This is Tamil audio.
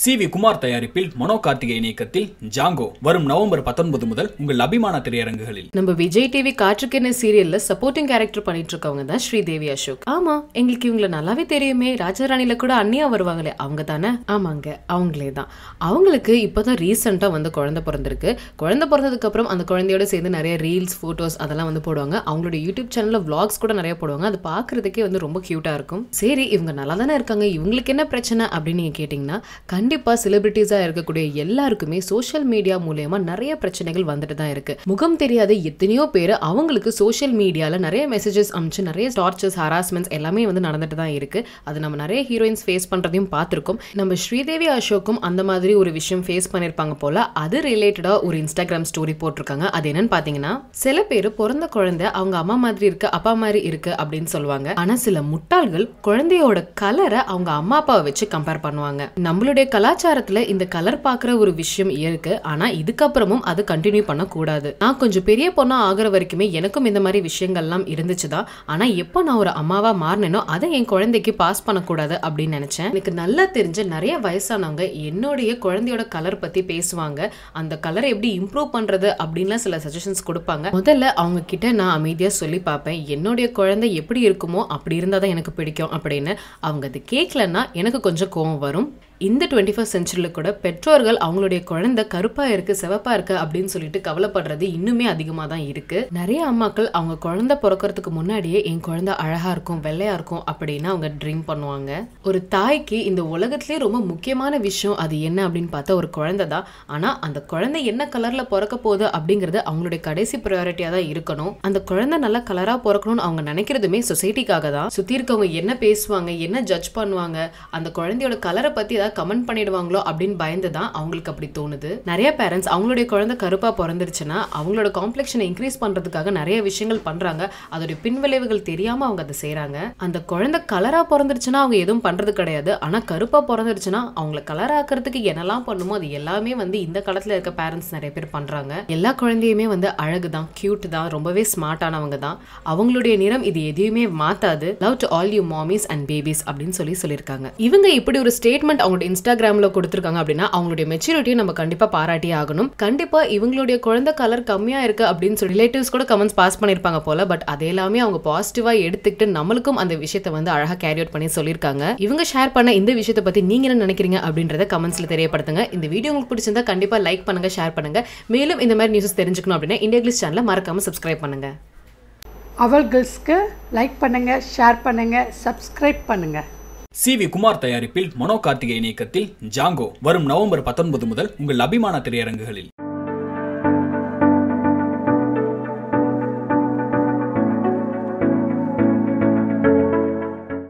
சி வி குமார் தயாரிப்பில் மனோ கார்த்திகேயன் இயக்கத்தில் ஜாங்கோ வரும் நவம்பர் பத்தொன்பது முதல் உங்கள் அபிமான திரையரங்குகளில் நம்ம விஜய் டிவி காற்றுக்கென்ன சீரியல்ல சப்போர்ட்டிங் கேரக்டர் பண்ணிட்டு இருக்கவங்க தான் ஸ்ரீதேவி அசோக் ஆமா எங்களுக்கு இவங்கள நல்லாவே தெரியுமே ராஜராணில கூட அண்ணியா வருவாங்களே அவங்க தானே ஆமாங்க அவங்களே தான் அவங்களுக்கு இப்போதான் ரீசெண்டா வந்து குழந்தை பிறந்திருக்கு குழந்தை பிறந்ததுக்கு அப்புறம் அந்த குழந்தையோட சேர்ந்து நிறைய ரீல்ஸ் போட்டோஸ் அதெல்லாம் வந்து போடுவாங்க அவங்களோட யூடியூப் சேனல்ல விளாக்ஸ் கூட நிறைய போடுவாங்க அது பாக்குறதுக்கே வந்து ரொம்ப கியூட்டா இருக்கும் சரி இவங்க நல்லா தானே இருக்காங்க இவங்களுக்கு என்ன பிரச்சனை அப்படின்னு நீங்க கேட்டீங்கன்னா கண்டிப்பாக செலிபிரிட்டிஸாக இருக்கக்கூடிய எல்லாருக்குமே சோஷியல் மீடியா மூலயமா நிறைய பிரச்சனைகள் வந்துட்டு தான் இருக்கு முகம் தெரியாத எத்தனையோ பேர் அவங்களுக்கு சோஷியல் மீடியாவில் நிறைய மெசேஜஸ் அமிச்சு நிறைய டார்ச்சர்ஸ் ஹராஸ்மெண்ட்ஸ் எல்லாமே வந்து நடந்துட்டு தான் இருக்கு அது நம்ம நிறைய ஹீரோயின்ஸ் ஃபேஸ் பண்ணுறதையும் பார்த்துருக்கோம் நம்ம ஸ்ரீதேவி அசோக்கும் அந்த மாதிரி ஒரு விஷயம் ஃபேஸ் பண்ணியிருப்பாங்க போல அது ரிலேட்டடாக ஒரு இன்ஸ்டாகிராம் ஸ்டோரி போட்டிருக்காங்க அது என்னன்னு பார்த்தீங்கன்னா சில பேர் பிறந்த குழந்தை அவங்க அம்மா மாதிரி இருக்கு அப்பா மாதிரி இருக்கு அப்படின்னு சொல்லுவாங்க ஆனால் சில முட்டாள்கள் குழந்தையோட கலரை அவங்க அம்மா அப்பாவை வச்சு கம்பேர் பண்ணுவாங்க நம்மளுடைய கலாச்சாரத்துல இந்த கலர் பாக்குற ஒரு விஷயம் இருக்கு ஆனா இதுக்கப்புறமும் அது கண்டினியூ பண்ணக்கூடாது நான் கொஞ்சம் பெரிய பொண்ணா ஆகிற வரைக்குமே எனக்கும் இந்த மாதிரி விஷயங்கள்லாம் இருந்துச்சுதான் ஆனா எப்போ நான் ஒரு அம்மாவா மாறினேனோ அதை என் குழந்தைக்கு பாஸ் பண்ணக்கூடாது அப்படின்னு நினைச்சேன் எனக்கு நல்லா தெரிஞ்ச நிறைய வயசானவங்க என்னுடைய குழந்தையோட கலர் பத்தி பேசுவாங்க அந்த கலர் எப்படி இம்ப்ரூவ் பண்றது அப்படின்லாம் சில சஜஷன்ஸ் கொடுப்பாங்க முதல்ல அவங்க கிட்ட நான் அமைதியா சொல்லி பார்ப்பேன் என்னுடைய குழந்தை எப்படி இருக்குமோ அப்படி இருந்தால் தான் எனக்கு பிடிக்கும் அப்படின்னு அவங்க அது கேட்கலன்னா எனக்கு கொஞ்சம் கோவம் வரும் இந்த டுவெண்ட்டி ஃபஸ்ட் சென்ச்சுரியில் கூட பெற்றோர்கள் அவங்களுடைய குழந்தை கருப்பாக இருக்குது சிவப்பாக இருக்குது அப்படின்னு சொல்லிட்டு கவலைப்படுறது இன்னுமே அதிகமாக தான் இருக்குது நிறைய அம்மாக்கள் அவங்க குழந்தை பிறக்கிறதுக்கு முன்னாடியே என் குழந்தை அழகாக இருக்கும் வெள்ளையாக இருக்கும் அப்படின்னு அவங்க ட்ரீம் பண்ணுவாங்க ஒரு தாய்க்கு இந்த உலகத்திலே ரொம்ப முக்கியமான விஷயம் அது என்ன அப்படின்னு பார்த்தா ஒரு குழந்தை தான் ஆனால் அந்த குழந்தை என்ன கலரில் பிறக்க போகுது அப்படிங்கிறது அவங்களுடைய கடைசி ப்ரையாரிட்டியாக தான் இருக்கணும் அந்த குழந்தை நல்ல கலராக பிறக்கணும்னு அவங்க நினைக்கிறதுமே சொசைட்டிக்காக தான் சுற்றி இருக்கவங்க என்ன பேசுவாங்க என்ன ஜட்ஜ் பண்ணுவாங்க அந்த குழந்தையோட கலரை பற்றி ஏதாவது கமெண்ட் பண்ணிடுவாங்களோ அப்படின்னு பயந்து தான் அவங்களுக்கு அப்படி தோணுது நிறைய பேரண்ட்ஸ் அவங்களுடைய குழந்தை கருப்பா பிறந்துருச்சுன்னா அவங்களோட காம்ப்ளெக்ஷனை இன்க்ரீஸ் பண்றதுக்காக நிறைய விஷயங்கள் பண்றாங்க அதோட பின்விளைவுகள் தெரியாம அவங்க அதை செய்யறாங்க அந்த குழந்தை கலரா பிறந்துருச்சுன்னா அவங்க எதுவும் பண்றது கிடையாது ஆனால் கருப்பா பிறந்துருச்சுன்னா அவங்கள கலர் ஆக்குறதுக்கு என்னெல்லாம் பண்ணுமோ அது எல்லாமே வந்து இந்த காலத்துல இருக்க பேரண்ட்ஸ் நிறைய பேர் பண்றாங்க எல்லா குழந்தையுமே வந்து அழகு தான் கியூட் தான் ரொம்பவே ஸ்மார்ட் ஆனவங்க தான் அவங்களுடைய நிறம் இது எதையுமே மாத்தாது love to all you mommies and babies அப்படின்னு சொல்லி சொல்லியிருக்காங்க இவங்க இப்படி ஒரு ஸ்டேட்மெண்ட் அவங்க அவங்களோட இன்ஸ்டாகிராமில் கொடுத்துருக்காங்க அப்படின்னா அவங்களுடைய மெச்சூரிட்டியை நம்ம கண்டிப்பாக பாராட்டி ஆகணும் கண்டிப்பாக இவங்களுடைய குழந்தை கலர் கம்மியாக இருக்குது அப்படின்னு சொல்லி ரிலேட்டிவ்ஸ் கூட கமெண்ட்ஸ் பாஸ் பண்ணியிருப்பாங்க போல பட் அதே எல்லாமே அவங்க பாசிட்டிவா எடுத்துக்கிட்டு நம்மளுக்கும் அந்த விஷயத்தை வந்து அழகாக கேரி அவுட் பண்ணி சொல்லியிருக்காங்க இவங்க ஷேர் பண்ண இந்த விஷயத்தை பற்றி நீங்கள் என்ன நினைக்கிறீங்க அப்படின்றத கமெண்ட்ஸில் தெரியப்படுத்துங்க இந்த வீடியோ உங்களுக்கு பிடிச்சிருந்தா கண்டிப்பாக லைக் பண்ணுங்க ஷேர் பண்ணுங்கள் மேலும் இந்த மாதிரி நியூஸ் தெரிஞ்சுக்கணும் அப்படின்னா இந்தியா கிளிஸ் சேனலை மறக்காமல் சப்ஸ்கிரைப் பண்ணுங்கள் அவள் கேர்ள்ஸ்க்கு லைக் பண்ணுங்கள் ஷேர் பண்ணுங்கள் சப்ஸ்கிரைப் பண்ணுங்கள் சி வி குமார் தயாரிப்பில் மனோ கார்த்திகேயன் இயக்கத்தில் ஜாங்கோ வரும் நவம்பர் பத்தொன்பது முதல் உங்கள் அபிமான திரையரங்குகளில்